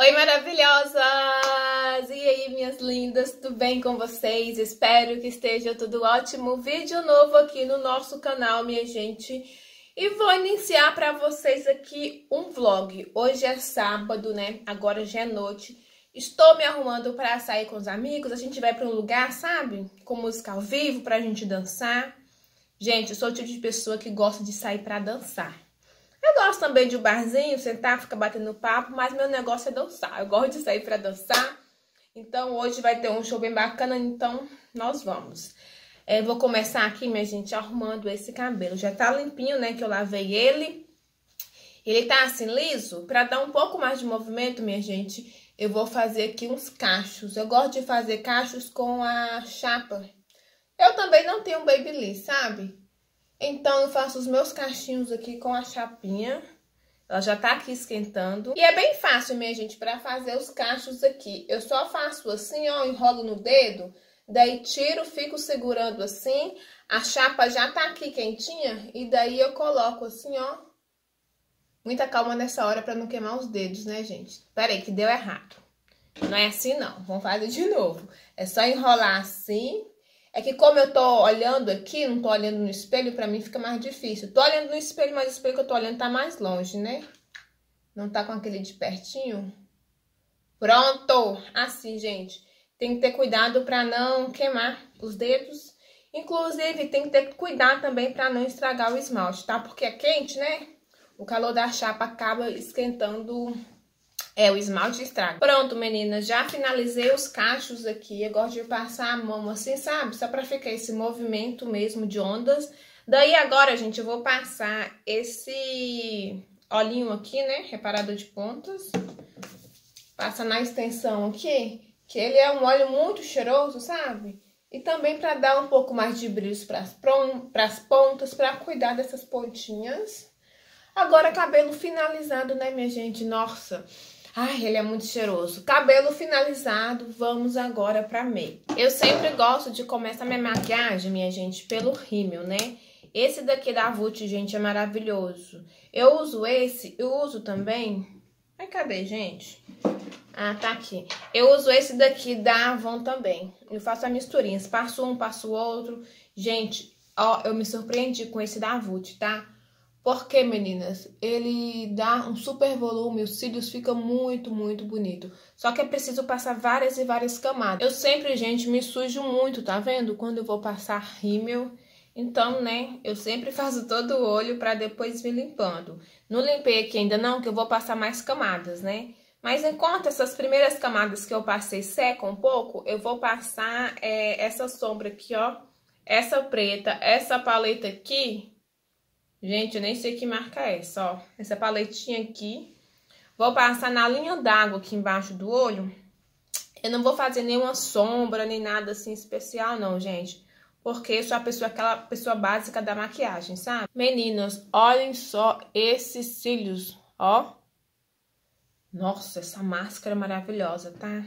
Oi, maravilhosas! E aí, minhas lindas, tudo bem com vocês? Espero que esteja tudo ótimo. Vídeo novo aqui no nosso canal, minha gente. E vou iniciar para vocês aqui um vlog. Hoje é sábado, né? Agora já é noite. Estou me arrumando para sair com os amigos. A gente vai para um lugar, sabe? Com música ao vivo, pra gente dançar. Gente, eu sou o tipo de pessoa que gosta de sair para dançar. Eu gosto também de um barzinho, sentar, ficar batendo papo, mas meu negócio é dançar. Eu gosto de sair para dançar. Então hoje vai ter um show bem bacana, então nós vamos. É, vou começar aqui, minha gente, arrumando esse cabelo. Já tá limpinho, né, que eu lavei ele. Ele tá assim liso, para dar um pouco mais de movimento, minha gente, eu vou fazer aqui uns cachos. Eu gosto de fazer cachos com a chapa. Eu também não tenho babyliss, sabe? Então, eu faço os meus cachinhos aqui com a chapinha. Ela já tá aqui esquentando. E é bem fácil, minha gente, pra fazer os cachos aqui. Eu só faço assim, ó, enrolo no dedo, daí tiro, fico segurando assim. A chapa já tá aqui quentinha e daí eu coloco assim, ó. Muita calma nessa hora pra não queimar os dedos, né, gente? Pera aí, que deu errado. Não é assim, não. Vamos fazer de novo. É só enrolar assim é que como eu tô olhando aqui, não tô olhando no espelho, pra mim fica mais difícil. Tô olhando no espelho, mas o espelho que eu tô olhando tá mais longe, né? Não tá com aquele de pertinho. Pronto! Assim, gente. Tem que ter cuidado pra não queimar os dedos. Inclusive, tem que ter cuidado também pra não estragar o esmalte, tá? Porque é quente, né? O calor da chapa acaba esquentando é, o esmalte estraga. Pronto, meninas, já finalizei os cachos aqui. Eu gosto de passar a mão assim, sabe? Só pra ficar esse movimento mesmo de ondas. Daí agora, gente, eu vou passar esse olhinho aqui, né? Reparador de pontas. Passa na extensão aqui, que ele é um óleo muito cheiroso, sabe? E também para dar um pouco mais de brilho para as pontas, para cuidar dessas pontinhas. Agora, cabelo finalizado, né, minha gente? Nossa, Ai, ele é muito cheiroso. Cabelo finalizado, vamos agora pra make. Eu sempre gosto de começar minha maquiagem, minha gente, pelo rímel, né? Esse daqui da Vult, gente, é maravilhoso. Eu uso esse, eu uso também... Ai, cadê, gente? Ah, tá aqui. Eu uso esse daqui da Avon também. Eu faço a misturinha, passo um, passo outro. Gente, ó, eu me surpreendi com esse da Vult, Tá? Porque, meninas, ele dá um super volume, os cílios ficam muito, muito bonito. Só que é preciso passar várias e várias camadas. Eu sempre, gente, me sujo muito, tá vendo? Quando eu vou passar rímel. Então, né, eu sempre faço todo o olho pra depois vir limpando. Não limpei aqui ainda não, que eu vou passar mais camadas, né? Mas enquanto essas primeiras camadas que eu passei secam um pouco, eu vou passar é, essa sombra aqui, ó. Essa preta, essa paleta aqui, Gente, eu nem sei que marca é essa, ó. Essa paletinha aqui. Vou passar na linha d'água aqui embaixo do olho. Eu não vou fazer nenhuma sombra, nem nada assim especial, não, gente. Porque eu sou a pessoa, aquela pessoa básica da maquiagem, sabe? Meninas, olhem só esses cílios, ó. Nossa, essa máscara é maravilhosa, tá?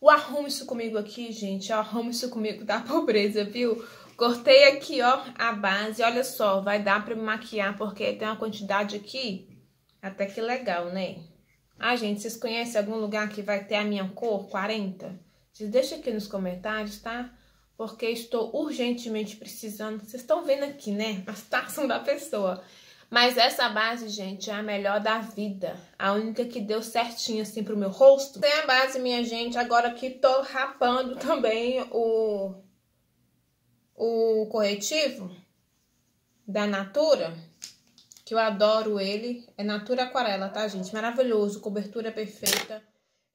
O arrumo isso comigo aqui, gente, ó. isso comigo da pobreza, viu? Cortei aqui, ó, a base. Olha só, vai dar pra me maquiar, porque tem uma quantidade aqui até que legal, né? Ah, gente, vocês conhecem algum lugar que vai ter a minha cor 40? Vocês deixem aqui nos comentários, tá? Porque estou urgentemente precisando. Vocês estão vendo aqui, né? As taças da pessoa. Mas essa base, gente, é a melhor da vida. A única que deu certinho, assim, pro meu rosto. Tem a base, minha gente. Agora que tô rapando também o o corretivo da Natura, que eu adoro ele, é Natura Aquarela, tá, gente? Maravilhoso, cobertura perfeita.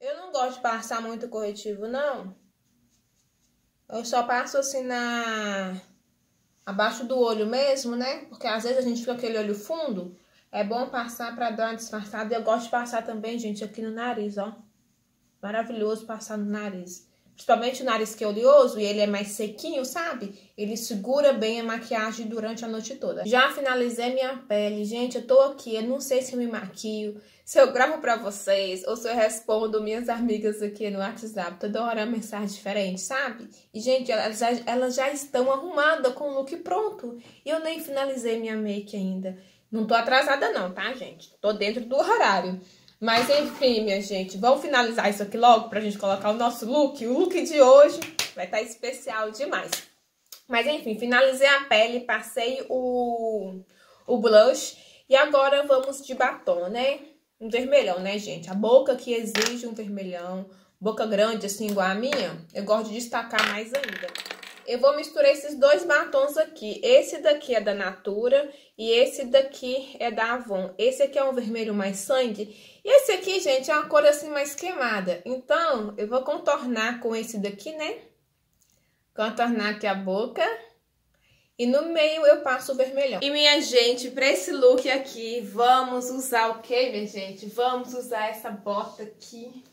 Eu não gosto de passar muito corretivo, não. Eu só passo assim na... Abaixo do olho mesmo, né? Porque às vezes a gente fica com aquele olho fundo. É bom passar pra dar uma disfarçada. Eu gosto de passar também, gente, aqui no nariz, ó. Maravilhoso passar no nariz principalmente o nariz que é oleoso e ele é mais sequinho, sabe? Ele segura bem a maquiagem durante a noite toda. Já finalizei minha pele, gente, eu tô aqui, eu não sei se eu me maquio, se eu gravo pra vocês ou se eu respondo minhas amigas aqui no WhatsApp, toda hora é uma mensagem diferente, sabe? E, gente, elas já, elas já estão arrumadas com o look pronto e eu nem finalizei minha make ainda. Não tô atrasada não, tá, gente? Tô dentro do horário. Mas enfim, minha gente, vamos finalizar isso aqui logo pra gente colocar o nosso look. O look de hoje vai estar tá especial demais. Mas enfim, finalizei a pele, passei o, o blush e agora vamos de batom, né? Um vermelhão, né, gente? A boca que exige um vermelhão, boca grande assim igual a minha, eu gosto de destacar mais ainda eu vou misturar esses dois batons aqui. Esse daqui é da Natura e esse daqui é da Avon. Esse aqui é um vermelho mais sangue. E esse aqui, gente, é uma cor assim mais queimada. Então, eu vou contornar com esse daqui, né? Contornar aqui a boca. E no meio eu passo o vermelhão. E minha gente, para esse look aqui, vamos usar o que, minha gente? Vamos usar essa bota aqui.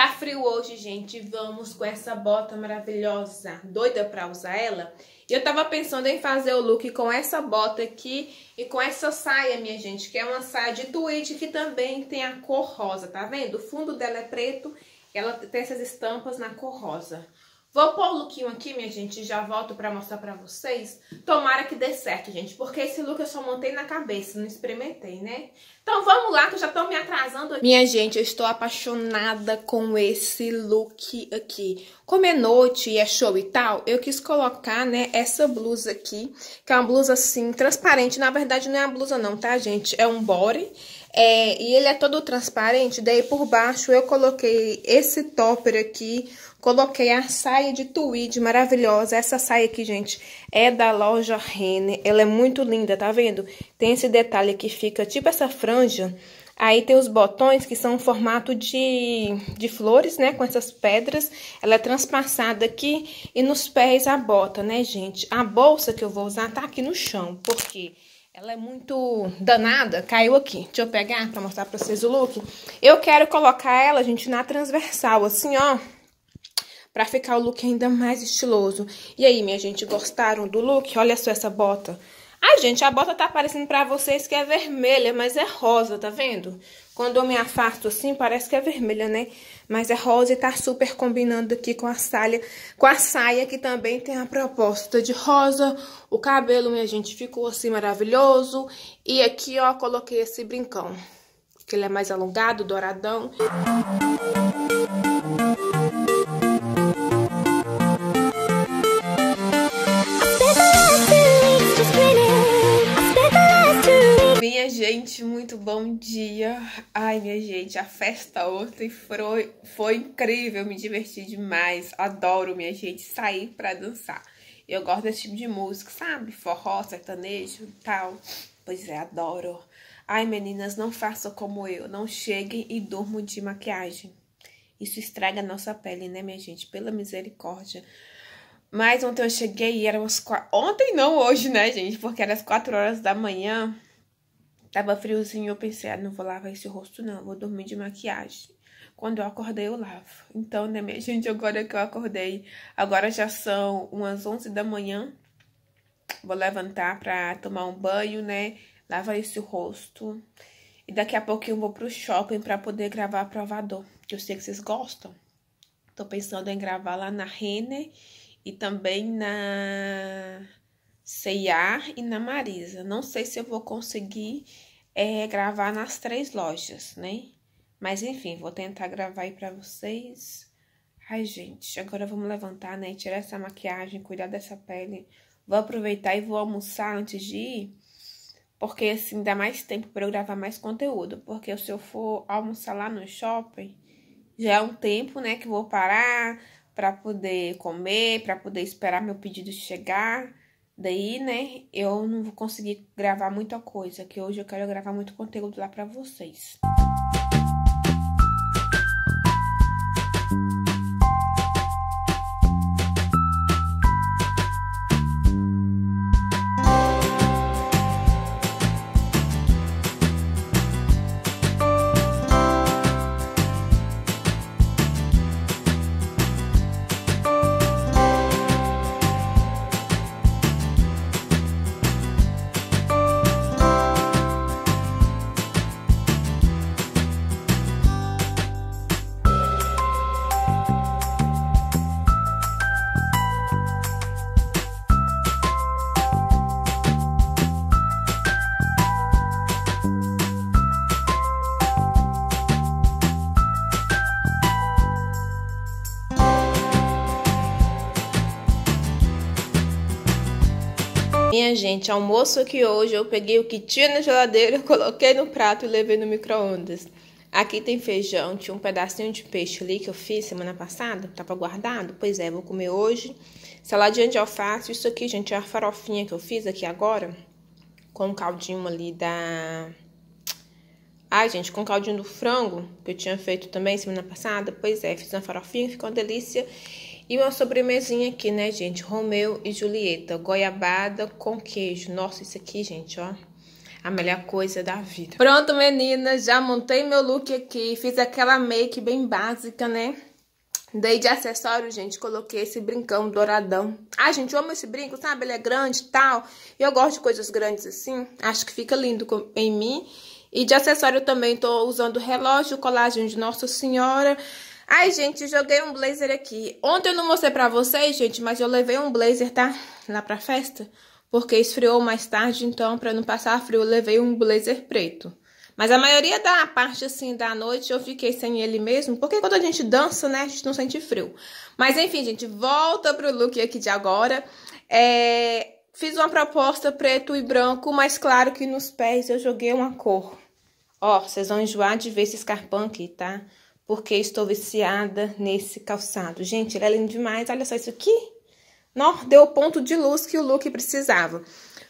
Tá frio hoje, gente. Vamos com essa bota maravilhosa. Doida pra usar ela? E eu tava pensando em fazer o look com essa bota aqui e com essa saia, minha gente, que é uma saia de tweed que também tem a cor rosa, tá vendo? O fundo dela é preto ela tem essas estampas na cor rosa. Vou pôr o lookinho aqui, minha gente, e já volto pra mostrar pra vocês. Tomara que dê certo, gente, porque esse look eu só montei na cabeça, não experimentei, né? Então vamos lá, que eu já tô me atrasando. Minha gente, eu estou apaixonada com esse look aqui. Como é noite e é show e tal, eu quis colocar, né, essa blusa aqui, que é uma blusa, assim, transparente. Na verdade, não é uma blusa não, tá, gente? É um body é, e ele é todo transparente, daí por baixo eu coloquei esse topper aqui, coloquei a saia de tweed maravilhosa. Essa saia aqui, gente, é da loja Renner, ela é muito linda, tá vendo? Tem esse detalhe que fica tipo essa franja, Aí tem os botões que são formato de, de flores, né? Com essas pedras. Ela é transpassada aqui e nos pés a bota, né, gente? A bolsa que eu vou usar tá aqui no chão, porque ela é muito danada, caiu aqui. Deixa eu pegar pra mostrar pra vocês o look. Eu quero colocar ela, gente, na transversal, assim, ó. Pra ficar o look ainda mais estiloso. E aí, minha gente, gostaram do look? Olha só essa bota. Ai, gente, a bota tá aparecendo pra vocês que é vermelha, mas é rosa, tá vendo? Quando eu me afasto assim, parece que é vermelha, né? Mas é rosa e tá super combinando aqui com a saia, com a saia que também tem a proposta de rosa. O cabelo, minha gente, ficou assim maravilhoso. E aqui, ó, coloquei esse brincão, que ele é mais alongado, douradão. Música Ai, minha gente, a festa ontem foi, foi incrível, me diverti demais. Adoro, minha gente, sair pra dançar. Eu gosto desse tipo de música, sabe? Forró, sertanejo e tal. Pois é, adoro. Ai, meninas, não façam como eu. Não cheguem e durmam de maquiagem. Isso estraga a nossa pele, né, minha gente? Pela misericórdia. Mas ontem eu cheguei e era umas quatro... Ontem não, hoje, né, gente? Porque era as quatro horas da manhã. Tava friozinho eu pensei, ah, não vou lavar esse rosto não, vou dormir de maquiagem. Quando eu acordei, eu lavo. Então, né, minha gente, agora que eu acordei, agora já são umas 11 da manhã. Vou levantar pra tomar um banho, né, lavar esse rosto. E daqui a pouquinho eu vou pro shopping pra poder gravar provador, que eu sei que vocês gostam. Tô pensando em gravar lá na Renner e também na... Ceiar e na Marisa. Não sei se eu vou conseguir é gravar nas três lojas, né? Mas enfim, vou tentar gravar aí pra vocês. Ai, gente, agora vamos levantar, né? Tirar essa maquiagem, cuidar dessa pele. Vou aproveitar e vou almoçar antes de ir. Porque assim dá mais tempo para eu gravar mais conteúdo. Porque se eu for almoçar lá no shopping, já é um tempo, né? Que vou parar para poder comer, para poder esperar meu pedido chegar. Daí, né, eu não vou conseguir gravar muita coisa, que hoje eu quero gravar muito conteúdo lá para vocês. Né, gente, almoço aqui hoje eu peguei o que tinha na geladeira, coloquei no prato e levei no micro-ondas. Aqui tem feijão, tinha um pedacinho de peixe ali que eu fiz semana passada, tava guardado. Pois é, vou comer hoje. Saladinha de alface, isso aqui, gente, é a farofinha que eu fiz aqui agora. Com o caldinho ali da... Ai, gente, com caldinho do frango, que eu tinha feito também semana passada. Pois é, fiz uma farofinha, ficou uma delícia. E uma sobremesinha aqui, né, gente? Romeu e Julieta, goiabada com queijo. Nossa, isso aqui, gente, ó. A melhor coisa da vida. Pronto, meninas, já montei meu look aqui. Fiz aquela make bem básica, né? Dei de acessório, gente, coloquei esse brincão douradão. Ah, gente, eu amo esse brinco, sabe? Ele é grande e tal. Eu gosto de coisas grandes assim. Acho que fica lindo em mim. E de acessório também tô usando relógio, colagem de Nossa Senhora. Ai, gente, joguei um blazer aqui. Ontem eu não mostrei pra vocês, gente, mas eu levei um blazer, tá? Lá pra festa. Porque esfriou mais tarde, então pra não passar frio eu levei um blazer preto. Mas a maioria da parte, assim, da noite eu fiquei sem ele mesmo, porque quando a gente dança, né, a gente não sente frio. Mas enfim, gente, volta pro look aqui de agora. É... Fiz uma proposta preto e branco, mas claro que nos pés eu joguei uma cor. Ó, vocês vão enjoar de ver esse escarpão aqui, tá? Tá? porque estou viciada nesse calçado. Gente, ele é lindo demais. Olha só isso aqui. Não, deu o ponto de luz que o look precisava.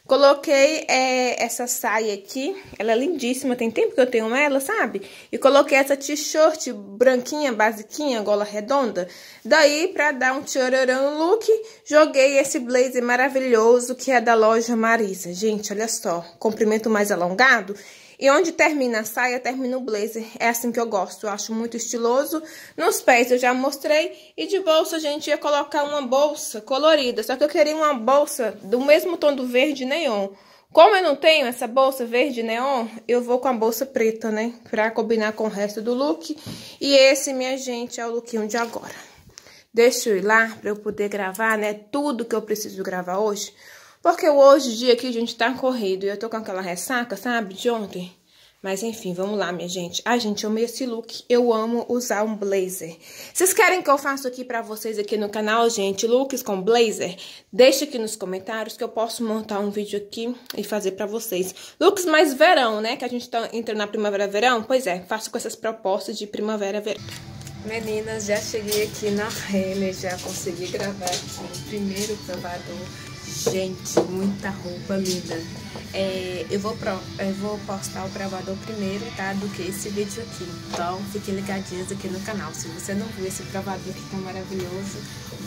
Coloquei é, essa saia aqui, ela é lindíssima, tem tempo que eu tenho ela, sabe? E coloquei essa t-shirt branquinha, basiquinha, gola redonda. Daí, pra dar um tchororão no look, joguei esse blazer maravilhoso que é da loja Marisa. Gente, olha só, comprimento mais alongado e onde termina a saia, termina o blazer. É assim que eu gosto, eu acho muito estiloso. Nos pés eu já mostrei. E de bolsa, a gente ia colocar uma bolsa colorida. Só que eu queria uma bolsa do mesmo tom do verde neon. Como eu não tenho essa bolsa verde neon, eu vou com a bolsa preta, né? Pra combinar com o resto do look. E esse, minha gente, é o lookinho de agora. Deixa eu ir lá pra eu poder gravar, né? Tudo que eu preciso gravar hoje. Porque hoje, o dia aqui, a gente tá corrido e eu tô com aquela ressaca, sabe, de ontem. Mas enfim, vamos lá, minha gente. Ai, gente, eu amei esse look. Eu amo usar um blazer. Vocês querem que eu faça aqui pra vocês aqui no canal, gente, looks com blazer? Deixa aqui nos comentários que eu posso montar um vídeo aqui e fazer pra vocês. Looks mais verão, né? Que a gente tá entrando na primavera-verão. Pois é, faço com essas propostas de primavera-verão. Meninas, já cheguei aqui na Renner, já consegui gravar aqui o primeiro provador Gente, muita roupa linda. É, eu, vou pro, eu vou postar o provador primeiro, tá? Do que esse vídeo aqui. Então, fiquem ligadinhos aqui no canal. Se você não viu esse provador que tá maravilhoso,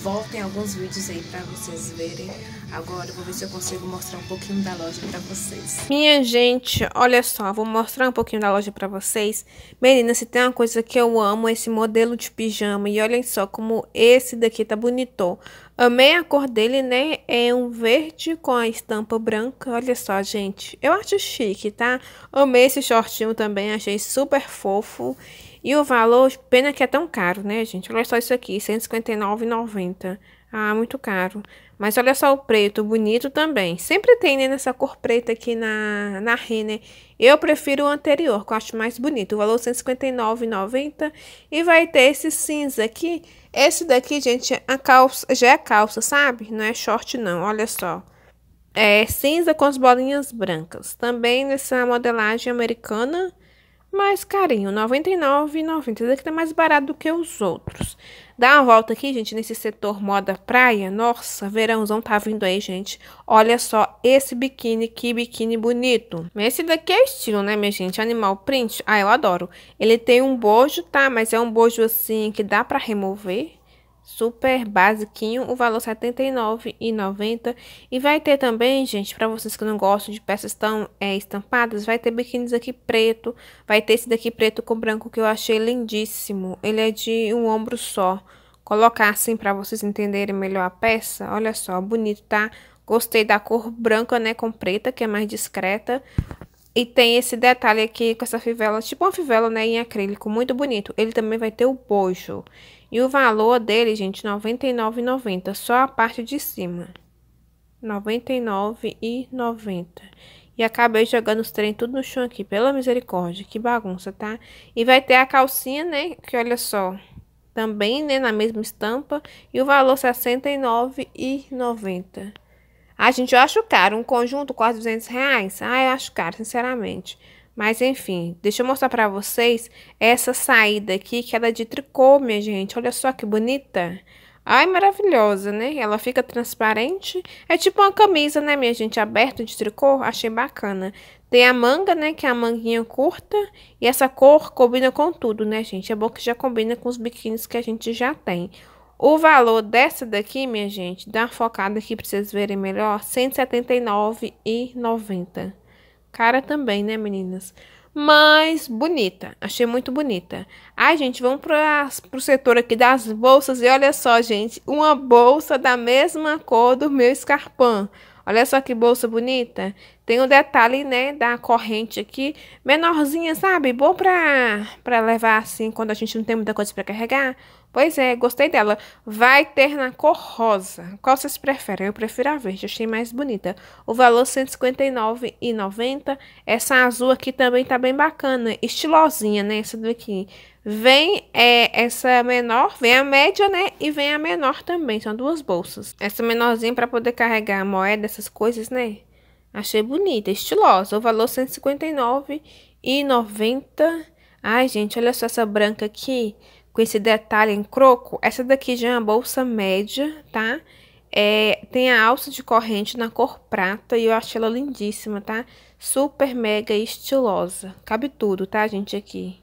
voltem alguns vídeos aí pra vocês verem. Agora eu vou ver se eu consigo mostrar um pouquinho da loja pra vocês. Minha gente, olha só. Vou mostrar um pouquinho da loja pra vocês. Menina, se tem uma coisa que eu amo, é esse modelo de pijama. E olhem só como esse daqui tá bonito. Amei a cor dele, né? É um verde com a estampa branca. Olha só, gente. Eu acho chique, tá? Amei esse shortinho também, achei super fofo. E o valor, pena que é tão caro, né, gente? Olha só isso aqui, R$159,90. Ah, muito caro. Mas olha só o preto, bonito também. Sempre tem, né, nessa cor preta aqui na, na Renner. Né? Eu prefiro o anterior, que eu acho mais bonito. O valor R$159,90. E vai ter esse cinza aqui. Esse daqui, gente, é a calça, já é calça, sabe? Não é short, não. Olha só. É cinza com as bolinhas brancas. Também nessa modelagem americana. Mas, carinho, R$ 99,90 é que tá mais barato do que os outros. Dá uma volta aqui, gente, nesse setor moda praia. Nossa, verãozão tá vindo aí, gente. Olha só esse biquíni, que biquíni bonito. Esse daqui é estilo, né, minha gente? Animal print. Ah, eu adoro. Ele tem um bojo, tá? Mas é um bojo, assim, que dá pra remover super basiquinho, o valor R$ 79,90. E vai ter também, gente, para vocês que não gostam de peças tão é, estampadas, vai ter biquínis aqui preto, vai ter esse daqui preto com branco que eu achei lindíssimo. Ele é de um ombro só. Colocar assim para vocês entenderem melhor a peça, olha só, bonito, tá? Gostei da cor branca, né, com preta, que é mais discreta. E tem esse detalhe aqui com essa fivela, tipo uma fivela, né, em acrílico, muito bonito. Ele também vai ter o bojo. E o valor dele, gente, R$ 99,90, só a parte de cima. R$ 99,90. E acabei jogando os trem tudo no chão aqui, pela misericórdia, que bagunça, tá? E vai ter a calcinha, né, que olha só, também, né, na mesma estampa, e o valor R$ 69,90. A gente, eu acho caro, um conjunto quase 200 reais, ah, eu acho caro, sinceramente. Mas enfim, deixa eu mostrar pra vocês essa saída aqui, que ela é de tricô, minha gente. Olha só que bonita. Ai, maravilhosa, né? Ela fica transparente. É tipo uma camisa, né, minha gente? Aberta de tricô. Achei bacana. Tem a manga, né? Que é a manguinha curta. E essa cor combina com tudo, né, gente? É bom que já combina com os biquínis que a gente já tem. O valor dessa daqui, minha gente, dá uma focada aqui pra vocês verem melhor, R$ 179,90 cara também, né, meninas? Mas bonita, achei muito bonita. Ai, gente, vamos para o setor aqui das bolsas e olha só, gente, uma bolsa da mesma cor do meu escarpão. Olha só que bolsa bonita. Tem o um detalhe, né, da corrente aqui, menorzinha, sabe? Bom para levar assim quando a gente não tem muita coisa para carregar. Pois é, gostei dela. Vai ter na cor rosa. Qual vocês preferem? Eu prefiro a verde, achei mais bonita. O valor 159,90. Essa azul aqui também tá bem bacana, estilosinha, né? Essa daqui. Vem é, essa menor, vem a média, né? E vem a menor também, são duas bolsas. Essa menorzinha para poder carregar a moeda, essas coisas, né? Achei bonita, estilosa. O valor 159,90. Ai, gente, olha só essa branca aqui com esse detalhe em croco, essa daqui já é uma bolsa média, tá? É, tem a alça de corrente na cor prata e eu achei ela lindíssima, tá? Super mega estilosa. Cabe tudo, tá, gente, aqui.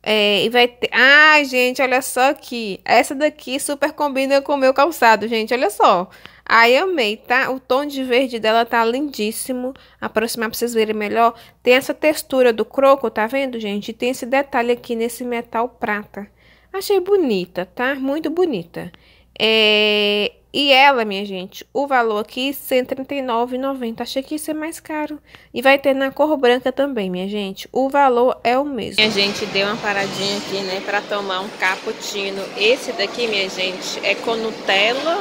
É, e vai ter... Ai, gente, olha só aqui. Essa daqui super combina com o meu calçado, gente, olha só. Aí amei, tá? O tom de verde dela tá lindíssimo. Aproximar pra vocês verem melhor. Tem essa textura do croco, tá vendo, gente? E tem esse detalhe aqui nesse metal prata. Achei bonita, tá? Muito bonita. É... E ela, minha gente, o valor aqui, R$ 139,90. Achei que ia ser mais caro. E vai ter na cor branca também, minha gente. O valor é o mesmo. Minha gente, deu uma paradinha aqui, né, pra tomar um cappuccino. Esse daqui, minha gente, é com Nutella.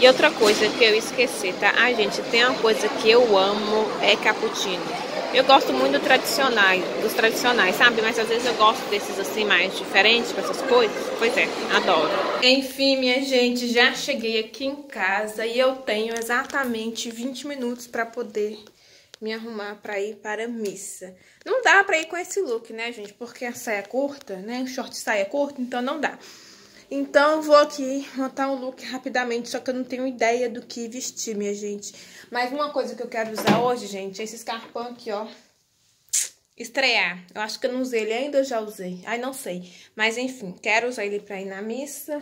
E outra coisa que eu esqueci, tá? Ah, gente, tem uma coisa que eu amo, é cappuccino. Eu gosto muito do tradicionais, dos tradicionais, sabe? Mas às vezes eu gosto desses assim mais diferentes, com essas coisas. Pois é, adoro. Enfim, minha gente, já cheguei aqui em casa e eu tenho exatamente 20 minutos para poder me arrumar para ir para a missa. Não dá para ir com esse look, né, gente? Porque a saia é curta, né? O short saia é curto, então não dá. Então, vou aqui montar um look rapidamente, só que eu não tenho ideia do que vestir, minha gente. Mas uma coisa que eu quero usar hoje, gente, é esse escarpão aqui, ó. Estrear. Eu acho que eu não usei ele ainda, eu já usei. Ai, não sei. Mas, enfim, quero usar ele pra ir na missa.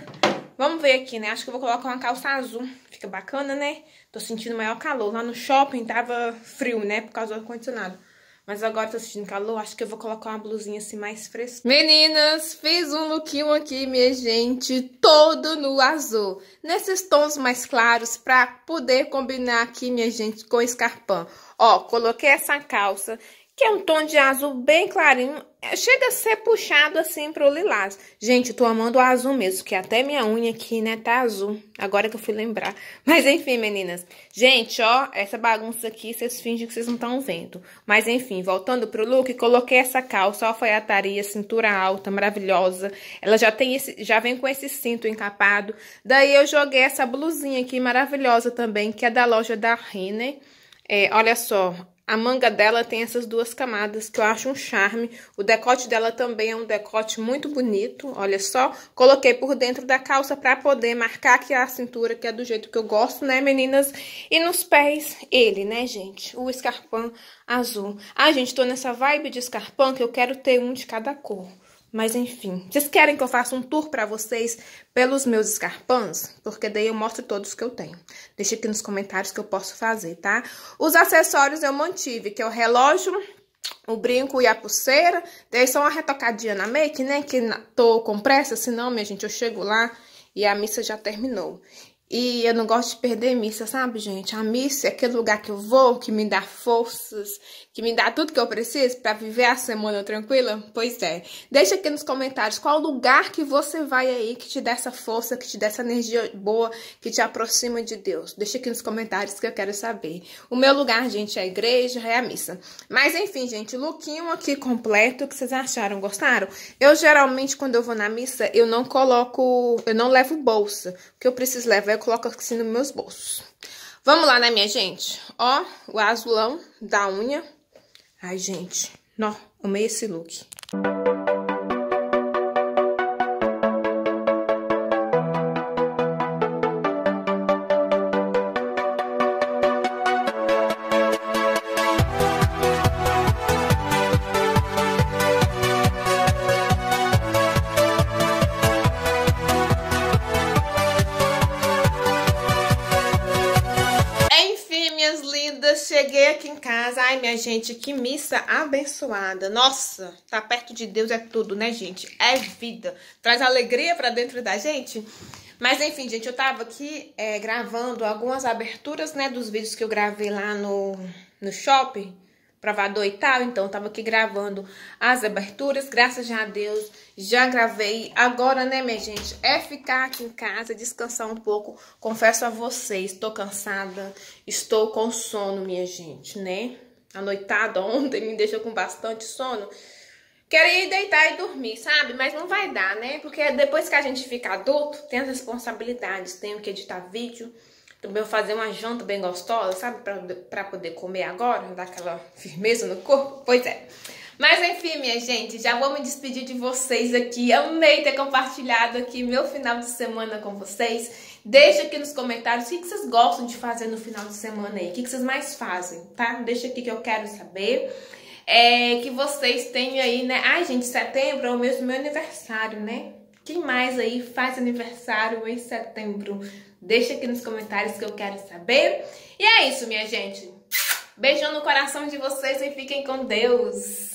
Vamos ver aqui, né? Acho que eu vou colocar uma calça azul. Fica bacana, né? Tô sentindo maior calor. Lá no shopping tava frio, né? Por causa do ar-condicionado. Mas agora tô sentindo calor, acho que eu vou colocar uma blusinha assim mais fresca. Meninas, fiz um lookinho aqui, minha gente, todo no azul. Nesses tons mais claros pra poder combinar aqui, minha gente, com escarpão. Ó, coloquei essa calça que é um tom de azul bem clarinho. Chega a ser puxado assim pro lilás. Gente, tô amando o azul mesmo, que até minha unha aqui, né, tá azul. Agora que eu fui lembrar. Mas enfim, meninas. Gente, ó, essa bagunça aqui, vocês fingem que vocês não estão vendo. Mas enfim, voltando pro look, coloquei essa calça, alfaiataria, cintura alta, maravilhosa. Ela já tem esse, já vem com esse cinto encapado. Daí eu joguei essa blusinha aqui, maravilhosa também, que é da loja da Renner. É, olha só, a manga dela tem essas duas camadas que eu acho um charme. O decote dela também é um decote muito bonito, olha só. Coloquei por dentro da calça pra poder marcar aqui é a cintura, que é do jeito que eu gosto, né, meninas? E nos pés, ele, né, gente? O escarpão azul. Ah, gente, tô nessa vibe de escarpão que eu quero ter um de cada cor. Mas enfim, vocês querem que eu faça um tour para vocês pelos meus escarpãs? Porque daí eu mostro todos que eu tenho. Deixa aqui nos comentários que eu posso fazer, tá? Os acessórios eu mantive, que é o relógio, o brinco e a pulseira. Dei só uma retocadinha na make, né? Que tô com pressa, senão, minha gente, eu chego lá e a missa já terminou. E eu não gosto de perder missa, sabe, gente? A missa é aquele lugar que eu vou, que me dá forças, que me dá tudo que eu preciso para viver a semana tranquila? Pois é. Deixa aqui nos comentários qual lugar que você vai aí que te dá essa força, que te dá essa energia boa, que te aproxima de Deus. Deixa aqui nos comentários que eu quero saber. O meu lugar, gente, é a igreja, é a missa. Mas enfim, gente, lookinho aqui completo, o que vocês acharam? Gostaram? Eu geralmente, quando eu vou na missa, eu não coloco, eu não levo bolsa. O que eu preciso levar é coloco assim nos meus bolsos. Vamos lá, né, minha gente? Ó, o azulão da unha. Ai, gente, não, amei esse look. cheguei aqui em casa. Ai, minha gente, que missa abençoada. Nossa, tá perto de Deus é tudo, né, gente? É vida. Traz alegria para dentro da gente. Mas enfim, gente, eu tava aqui é, gravando algumas aberturas, né, dos vídeos que eu gravei lá no, no shopping gravador e tal, então tava aqui gravando as aberturas, graças a Deus, já gravei. Agora, né, minha gente, é ficar aqui em casa, descansar um pouco. Confesso a vocês, tô cansada, estou com sono, minha gente, né? A noitada ontem me deixou com bastante sono. quero ir deitar e dormir, sabe? Mas não vai dar, né? Porque depois que a gente fica adulto, tem as responsabilidades, tenho que editar vídeo, também vou fazer uma janta bem gostosa, sabe? Pra, pra poder comer agora, dar aquela firmeza no corpo. Pois é. Mas enfim, minha gente, já vou me despedir de vocês aqui. Amei ter compartilhado aqui meu final de semana com vocês. Deixa aqui nos comentários o que, vocês gostam de fazer no final de semana aí. O que, que vocês mais fazem, tá? Deixa aqui que eu quero saber. É, que vocês tenham aí, né? Ai, gente, setembro é o mesmo meu aniversário, né? Quem mais aí faz aniversário em setembro? Deixa aqui nos comentários que eu quero saber. E é isso, minha gente. Beijão no coração de vocês e fiquem com Deus.